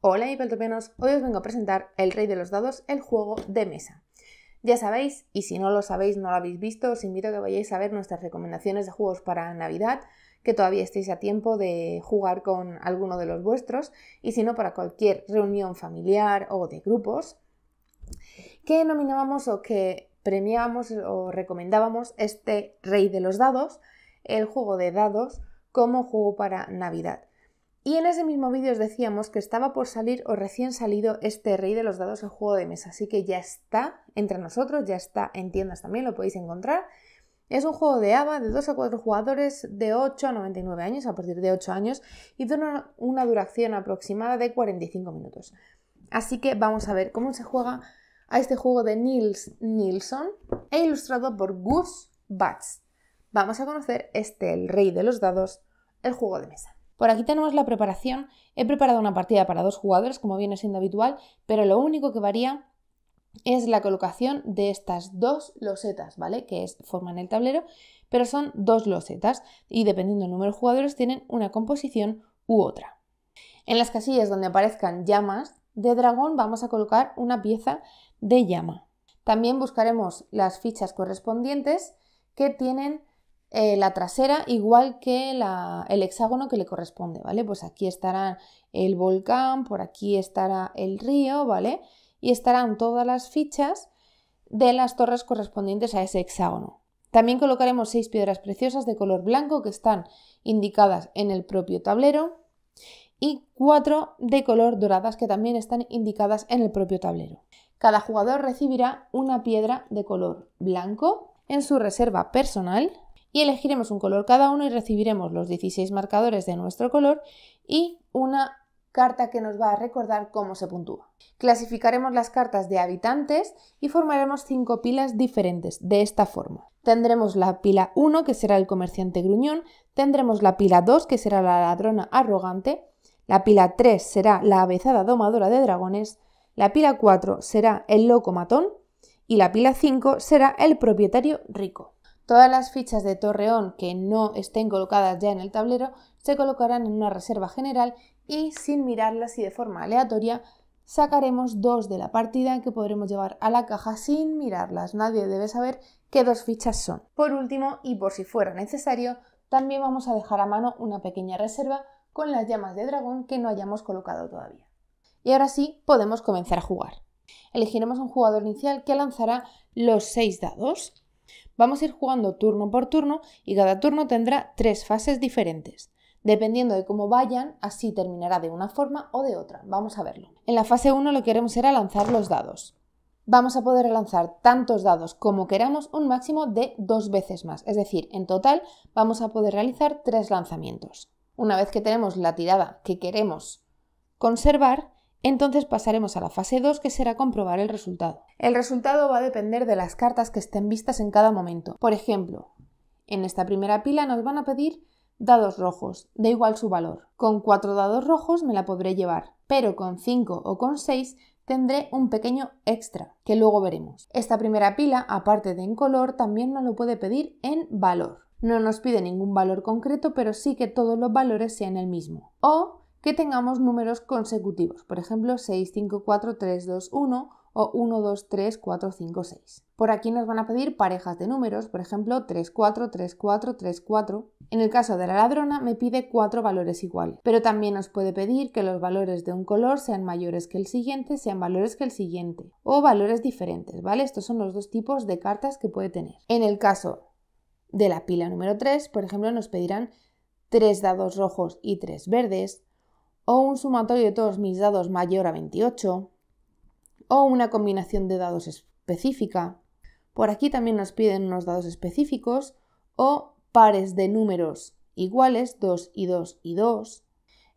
Hola hipertopianos, hoy os vengo a presentar El Rey de los Dados, el juego de mesa. Ya sabéis, y si no lo sabéis, no lo habéis visto, os invito a que vayáis a ver nuestras recomendaciones de juegos para Navidad, que todavía estéis a tiempo de jugar con alguno de los vuestros, y si no, para cualquier reunión familiar o de grupos, que nominábamos o que premiábamos o recomendábamos este rey de los dados, el juego de dados, como juego para Navidad. Y en ese mismo vídeo os decíamos que estaba por salir o recién salido este rey de los dados, el juego de mesa. Así que ya está entre nosotros, ya está en tiendas también, lo podéis encontrar. Es un juego de ABA de 2 a 4 jugadores de 8 a 99 años, a partir de 8 años, y de una, una duración aproximada de 45 minutos. Así que vamos a ver cómo se juega, a este juego de Nils Nilsson e ilustrado por Gus Bats. Vamos a conocer este El Rey de los Dados, el juego de mesa. Por aquí tenemos la preparación. He preparado una partida para dos jugadores, como viene siendo habitual, pero lo único que varía es la colocación de estas dos losetas, ¿vale? Que es, forman el tablero, pero son dos losetas y dependiendo del número de jugadores tienen una composición u otra. En las casillas donde aparezcan llamas de dragón vamos a colocar una pieza de llama. También buscaremos las fichas correspondientes que tienen eh, la trasera igual que el hexágono que le corresponde, ¿vale? Pues aquí estará el volcán, por aquí estará el río, ¿vale? Y estarán todas las fichas de las torres correspondientes a ese hexágono. También colocaremos seis piedras preciosas de color blanco que están indicadas en el propio tablero y cuatro de color doradas que también están indicadas en el propio tablero. Cada jugador recibirá una piedra de color blanco en su reserva personal y elegiremos un color cada uno y recibiremos los 16 marcadores de nuestro color y una carta que nos va a recordar cómo se puntúa. Clasificaremos las cartas de habitantes y formaremos cinco pilas diferentes de esta forma. Tendremos la pila 1 que será el comerciante gruñón, tendremos la pila 2 que será la ladrona arrogante, la pila 3 será la avezada domadora de dragones, la pila 4 será el loco matón y la pila 5 será el propietario rico. Todas las fichas de Torreón que no estén colocadas ya en el tablero se colocarán en una reserva general y sin mirarlas y de forma aleatoria sacaremos dos de la partida que podremos llevar a la caja sin mirarlas. Nadie debe saber qué dos fichas son. Por último, y por si fuera necesario, también vamos a dejar a mano una pequeña reserva con las llamas de dragón que no hayamos colocado todavía. Y ahora sí, podemos comenzar a jugar. Elegiremos un jugador inicial que lanzará los seis dados. Vamos a ir jugando turno por turno y cada turno tendrá tres fases diferentes. Dependiendo de cómo vayan, así terminará de una forma o de otra. Vamos a verlo. En la fase 1 lo que haremos será lanzar los dados. Vamos a poder lanzar tantos dados como queramos, un máximo de dos veces más. Es decir, en total vamos a poder realizar tres lanzamientos. Una vez que tenemos la tirada que queremos conservar, entonces pasaremos a la fase 2 que será comprobar el resultado. El resultado va a depender de las cartas que estén vistas en cada momento. Por ejemplo, en esta primera pila nos van a pedir dados rojos, da igual su valor. Con 4 dados rojos me la podré llevar, pero con 5 o con 6 tendré un pequeño extra, que luego veremos. Esta primera pila, aparte de en color, también nos lo puede pedir en valor. No nos pide ningún valor concreto, pero sí que todos los valores sean el mismo. O que tengamos números consecutivos, por ejemplo 6, 5, 4, 3, 2, 1 o 1, 2, 3, 4, 5, 6. Por aquí nos van a pedir parejas de números, por ejemplo 3, 4, 3, 4, 3, 4. En el caso de la ladrona me pide cuatro valores iguales, pero también nos puede pedir que los valores de un color sean mayores que el siguiente, sean valores que el siguiente o valores diferentes, ¿vale? Estos son los dos tipos de cartas que puede tener. En el caso de la pila número 3, por ejemplo, nos pedirán 3 dados rojos y 3 verdes, o un sumatorio de todos mis dados mayor a 28, o una combinación de dados específica. Por aquí también nos piden unos dados específicos o pares de números iguales, 2 y 2 y 2.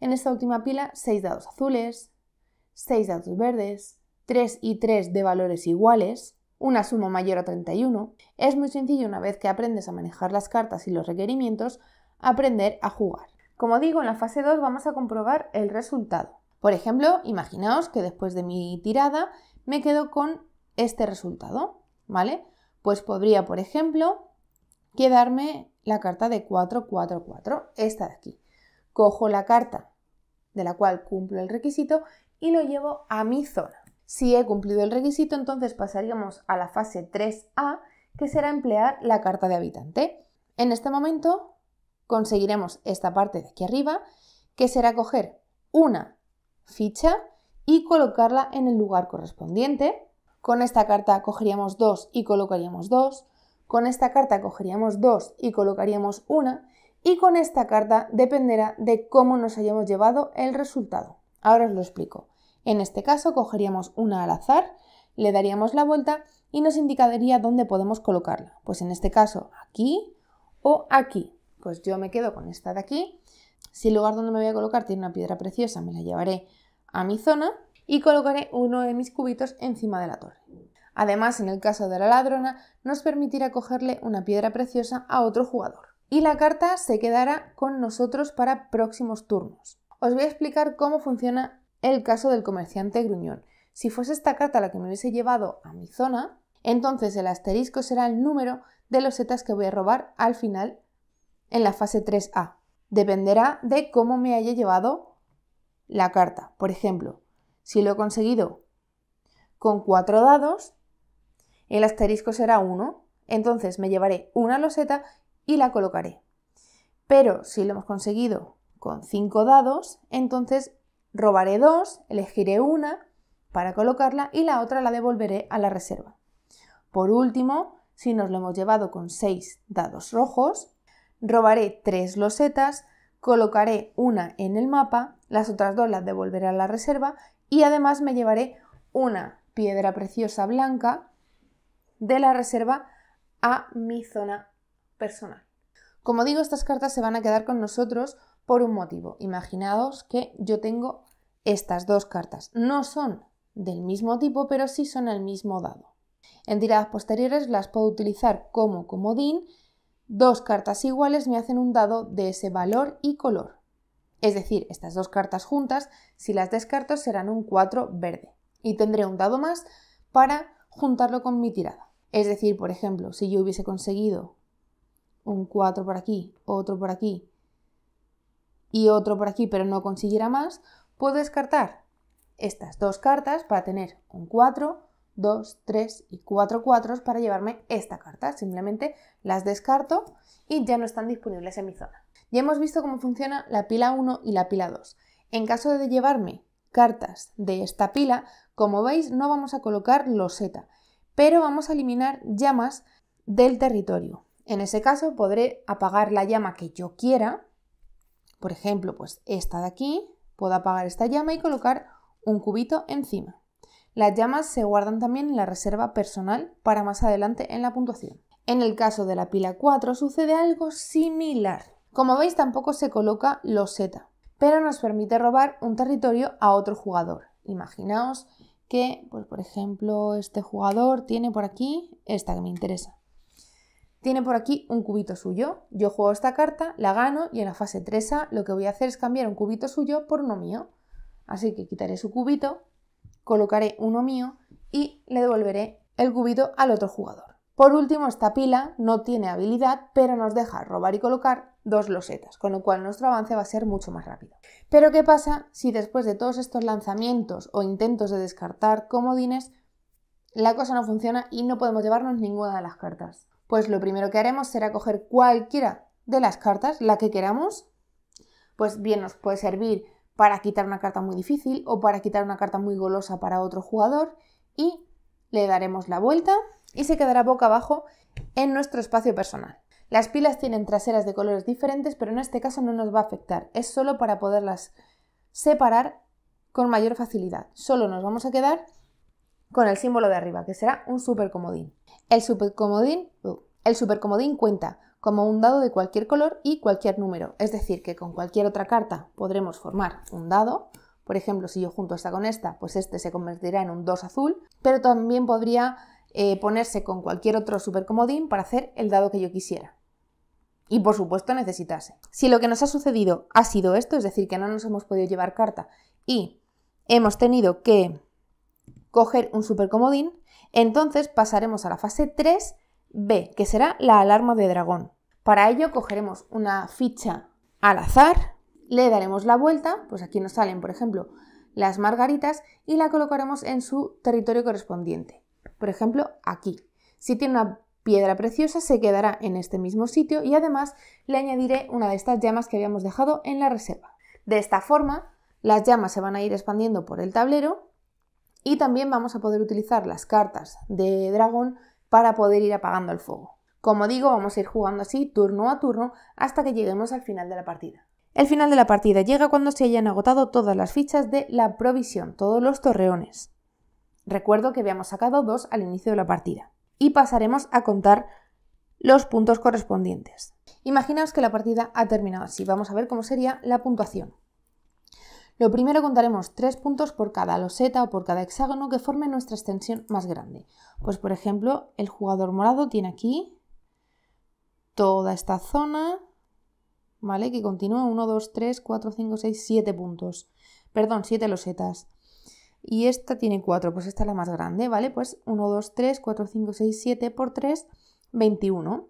En esta última pila, 6 dados azules, 6 dados verdes, 3 y 3 de valores iguales, una suma mayor a 31. Es muy sencillo una vez que aprendes a manejar las cartas y los requerimientos, aprender a jugar. Como digo, en la fase 2 vamos a comprobar el resultado. Por ejemplo, imaginaos que después de mi tirada me quedo con este resultado, ¿vale? Pues podría, por ejemplo, quedarme la carta de 444, esta de aquí. Cojo la carta de la cual cumplo el requisito y lo llevo a mi zona. Si he cumplido el requisito, entonces pasaríamos a la fase 3A, que será emplear la carta de habitante. En este momento conseguiremos esta parte de aquí arriba, que será coger una ficha y colocarla en el lugar correspondiente. Con esta carta cogeríamos dos y colocaríamos dos. Con esta carta cogeríamos dos y colocaríamos una. Y con esta carta dependerá de cómo nos hayamos llevado el resultado. Ahora os lo explico. En este caso cogeríamos una al azar, le daríamos la vuelta y nos indicaría dónde podemos colocarla. Pues en este caso aquí o aquí pues yo me quedo con esta de aquí. Si el lugar donde me voy a colocar tiene una piedra preciosa, me la llevaré a mi zona y colocaré uno de mis cubitos encima de la torre. Además, en el caso de la ladrona, nos permitirá cogerle una piedra preciosa a otro jugador. Y la carta se quedará con nosotros para próximos turnos. Os voy a explicar cómo funciona el caso del comerciante gruñón. Si fuese esta carta la que me hubiese llevado a mi zona, entonces el asterisco será el número de los setas que voy a robar al final en la fase 3A. Dependerá de cómo me haya llevado la carta. Por ejemplo, si lo he conseguido con cuatro dados, el asterisco será 1, entonces me llevaré una loseta y la colocaré. Pero si lo hemos conseguido con 5 dados, entonces robaré 2, elegiré una para colocarla y la otra la devolveré a la reserva. Por último, si nos lo hemos llevado con 6 dados rojos, Robaré tres losetas, colocaré una en el mapa, las otras dos las devolveré a la reserva y además me llevaré una piedra preciosa blanca de la reserva a mi zona personal. Como digo, estas cartas se van a quedar con nosotros por un motivo. Imaginaos que yo tengo estas dos cartas. No son del mismo tipo, pero sí son el mismo dado. En tiradas posteriores las puedo utilizar como comodín Dos cartas iguales me hacen un dado de ese valor y color. Es decir, estas dos cartas juntas, si las descarto, serán un 4 verde. Y tendré un dado más para juntarlo con mi tirada. Es decir, por ejemplo, si yo hubiese conseguido un 4 por aquí, otro por aquí y otro por aquí, pero no consiguiera más, puedo descartar estas dos cartas para tener un 4 2, 3 y 4 cuatros para llevarme esta carta. Simplemente las descarto y ya no están disponibles en mi zona. Ya hemos visto cómo funciona la pila 1 y la pila 2. En caso de llevarme cartas de esta pila, como veis no vamos a colocar loseta, pero vamos a eliminar llamas del territorio. En ese caso podré apagar la llama que yo quiera, por ejemplo, pues esta de aquí, puedo apagar esta llama y colocar un cubito encima. Las llamas se guardan también en la reserva personal para más adelante en la puntuación. En el caso de la pila 4 sucede algo similar. Como veis tampoco se coloca loseta, pero nos permite robar un territorio a otro jugador. Imaginaos que, pues, por ejemplo, este jugador tiene por aquí esta que me interesa. Tiene por aquí un cubito suyo. Yo juego esta carta, la gano y en la fase 3A lo que voy a hacer es cambiar un cubito suyo por uno mío. Así que quitaré su cubito colocaré uno mío y le devolveré el cubito al otro jugador. Por último, esta pila no tiene habilidad, pero nos deja robar y colocar dos losetas, con lo cual nuestro avance va a ser mucho más rápido. Pero ¿qué pasa si después de todos estos lanzamientos o intentos de descartar comodines, la cosa no funciona y no podemos llevarnos ninguna de las cartas? Pues lo primero que haremos será coger cualquiera de las cartas, la que queramos, pues bien nos puede servir para quitar una carta muy difícil o para quitar una carta muy golosa para otro jugador y le daremos la vuelta y se quedará boca abajo en nuestro espacio personal. Las pilas tienen traseras de colores diferentes, pero en este caso no nos va a afectar, es solo para poderlas separar con mayor facilidad. Solo nos vamos a quedar con el símbolo de arriba, que será un super comodín. El supercomodín, uh, el cuenta como un dado de cualquier color y cualquier número. Es decir, que con cualquier otra carta podremos formar un dado. Por ejemplo, si yo junto esta con esta, pues este se convertirá en un 2 azul, pero también podría eh, ponerse con cualquier otro supercomodín para hacer el dado que yo quisiera. Y por supuesto necesitase. Si lo que nos ha sucedido ha sido esto, es decir, que no nos hemos podido llevar carta y hemos tenido que coger un supercomodín, entonces pasaremos a la fase 3 B, que será la alarma de dragón. Para ello cogeremos una ficha al azar, le daremos la vuelta, pues aquí nos salen, por ejemplo, las margaritas y la colocaremos en su territorio correspondiente. Por ejemplo, aquí. Si tiene una piedra preciosa se quedará en este mismo sitio y además le añadiré una de estas llamas que habíamos dejado en la reserva. De esta forma, las llamas se van a ir expandiendo por el tablero y también vamos a poder utilizar las cartas de dragón para poder ir apagando el fuego. Como digo, vamos a ir jugando así turno a turno hasta que lleguemos al final de la partida. El final de la partida llega cuando se hayan agotado todas las fichas de la provisión, todos los torreones. Recuerdo que habíamos sacado dos al inicio de la partida. Y pasaremos a contar los puntos correspondientes. Imaginaos que la partida ha terminado así. Vamos a ver cómo sería la puntuación. Lo primero contaremos 3 puntos por cada loseta o por cada hexágono que forme nuestra extensión más grande. Pues por ejemplo, el jugador morado tiene aquí toda esta zona, ¿vale? Que continúa 1, 2, 3, 4, 5, 6, 7 puntos. Perdón, 7 losetas. Y esta tiene 4, pues esta es la más grande, ¿vale? Pues 1, 2, 3, 4, 5, 6, 7 por 3, 21.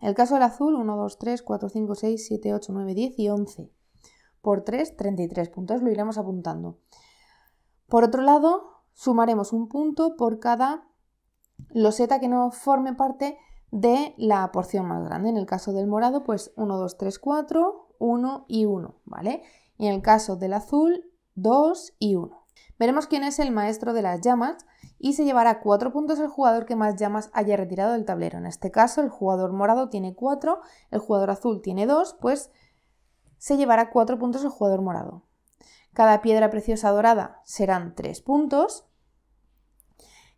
El caso del azul, 1, 2, 3, 4, 5, 6, 7, 8, 9, 10 y 11 por 3, 33 puntos, lo iremos apuntando. Por otro lado, sumaremos un punto por cada loseta que no forme parte de la porción más grande. En el caso del morado, pues 1, 2, 3, 4, 1 y 1, ¿vale? Y en el caso del azul, 2 y 1. Veremos quién es el maestro de las llamas y se llevará 4 puntos el jugador que más llamas haya retirado del tablero. En este caso, el jugador morado tiene 4, el jugador azul tiene 2, pues se llevará 4 puntos el jugador morado. Cada piedra preciosa dorada serán 3 puntos.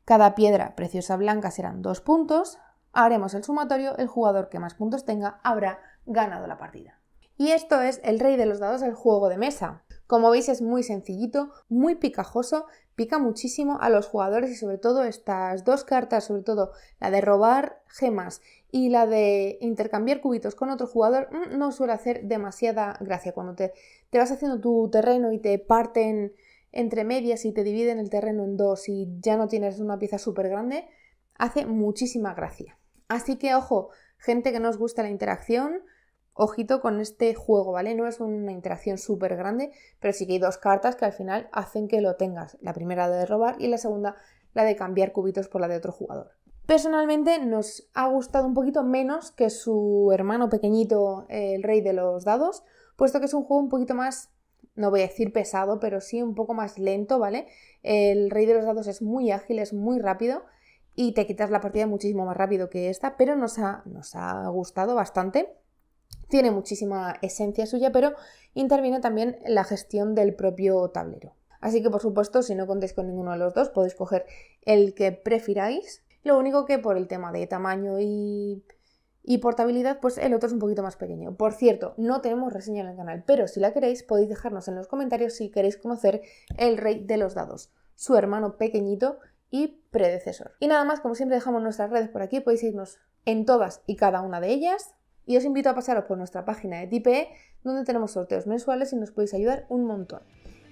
Cada piedra preciosa blanca serán 2 puntos. Haremos el sumatorio, el jugador que más puntos tenga habrá ganado la partida. Y esto es el rey de los dados del juego de mesa. Como veis es muy sencillito, muy picajoso pica muchísimo a los jugadores y sobre todo estas dos cartas, sobre todo la de robar gemas y la de intercambiar cubitos con otro jugador, mm, no suele hacer demasiada gracia. Cuando te, vas haciendo tu terreno y te parten entre medias y te dividen el terreno en dos y ya no tienes una pieza súper grande, hace muchísima gracia. Así que ojo, gente que no os gusta la interacción, Ojito con este juego, ¿vale? No es una interacción súper grande, pero sí que hay dos cartas que al final hacen que lo tengas. La primera la de robar y la segunda la de cambiar cubitos por la de otro jugador. Personalmente nos ha gustado un poquito menos que su hermano pequeñito, el rey de los dados, puesto que es un juego un poquito más, no voy a decir pesado, pero sí un poco más lento, ¿vale? El rey de los dados es muy ágil, es muy rápido y te quitas la partida muchísimo más rápido que esta, pero nos ha, nos ha gustado bastante tiene muchísima esencia suya, pero interviene también la gestión del propio tablero. Así que por supuesto, si no contéis con ninguno de los dos, podéis coger el que prefiráis. Lo único que por el tema de tamaño y, y portabilidad, pues el otro es un poquito más pequeño. Por cierto, no tenemos reseña en el canal, pero si la queréis, podéis dejarnos en los comentarios si queréis conocer el rey de los dados, su hermano pequeñito y predecesor. Y nada más, como siempre dejamos nuestras redes por aquí, podéis irnos en todas y cada una de ellas. Y os invito a pasaros por nuestra página de Tipe, donde tenemos sorteos mensuales y nos podéis ayudar un montón.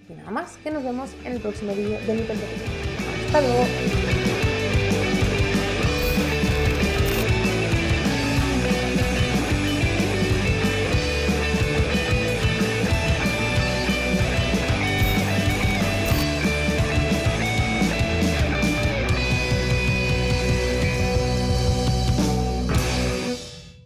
Y nada más, que nos vemos en el próximo vídeo de mi Hasta luego.